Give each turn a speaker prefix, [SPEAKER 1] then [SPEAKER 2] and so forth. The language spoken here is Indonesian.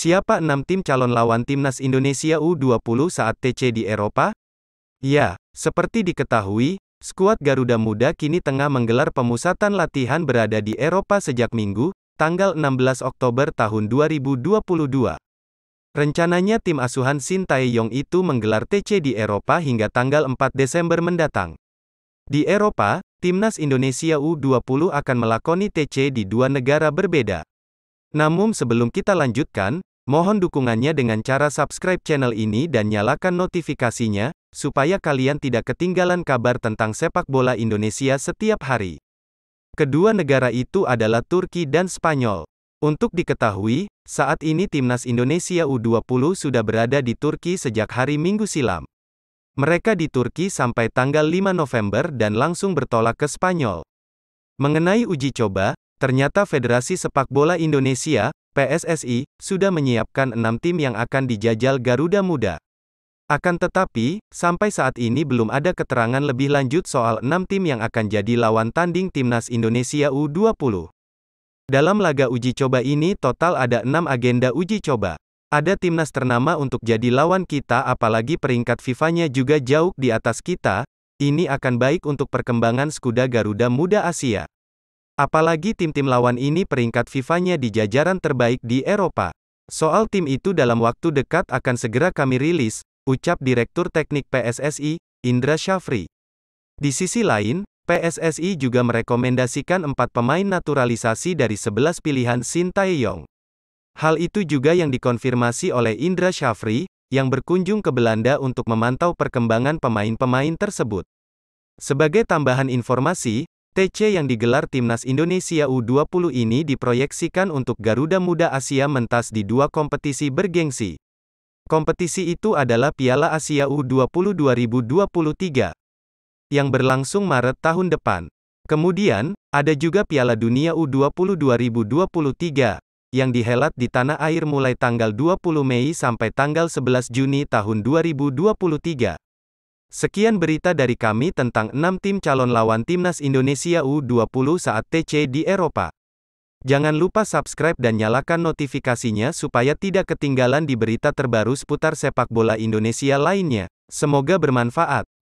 [SPEAKER 1] Siapa enam tim calon lawan timnas Indonesia U20 saat TC di Eropa? Ya, seperti diketahui, skuad Garuda Muda kini tengah menggelar pemusatan latihan berada di Eropa sejak Minggu, tanggal 16 Oktober tahun 2022. Rencananya tim asuhan Shin Tae-yong itu menggelar TC di Eropa hingga tanggal 4 Desember mendatang. Di Eropa, timnas Indonesia U20 akan melakoni TC di dua negara berbeda. Namun sebelum kita lanjutkan, Mohon dukungannya dengan cara subscribe channel ini dan nyalakan notifikasinya, supaya kalian tidak ketinggalan kabar tentang sepak bola Indonesia setiap hari. Kedua negara itu adalah Turki dan Spanyol. Untuk diketahui, saat ini timnas Indonesia U20 sudah berada di Turki sejak hari Minggu silam. Mereka di Turki sampai tanggal 5 November dan langsung bertolak ke Spanyol. Mengenai uji coba, ternyata Federasi Sepak Bola Indonesia PSSI, sudah menyiapkan enam tim yang akan dijajal Garuda Muda. Akan tetapi, sampai saat ini belum ada keterangan lebih lanjut soal enam tim yang akan jadi lawan tanding Timnas Indonesia U20. Dalam laga uji coba ini total ada enam agenda uji coba. Ada timnas ternama untuk jadi lawan kita apalagi peringkat FIFA-nya juga jauh di atas kita, ini akan baik untuk perkembangan skuda Garuda Muda Asia. Apalagi tim-tim lawan ini peringkat FIFA-nya di jajaran terbaik di Eropa. Soal tim itu dalam waktu dekat akan segera kami rilis, ucap Direktur Teknik PSSI, Indra Syafri. Di sisi lain, PSSI juga merekomendasikan empat pemain naturalisasi dari sebelas pilihan Shin Taeyong. Hal itu juga yang dikonfirmasi oleh Indra Syafri, yang berkunjung ke Belanda untuk memantau perkembangan pemain-pemain tersebut. Sebagai tambahan informasi, TC yang digelar Timnas Indonesia U20 ini diproyeksikan untuk Garuda Muda Asia mentas di dua kompetisi bergengsi. Kompetisi itu adalah Piala Asia U20 2023 yang berlangsung Maret tahun depan. Kemudian, ada juga Piala Dunia U20 2023 yang dihelat di tanah air mulai tanggal 20 Mei sampai tanggal 11 Juni tahun 2023. Sekian berita dari kami tentang 6 tim calon lawan Timnas Indonesia U20 saat TC di Eropa. Jangan lupa subscribe dan nyalakan notifikasinya supaya tidak ketinggalan di berita terbaru seputar sepak bola Indonesia lainnya. Semoga bermanfaat.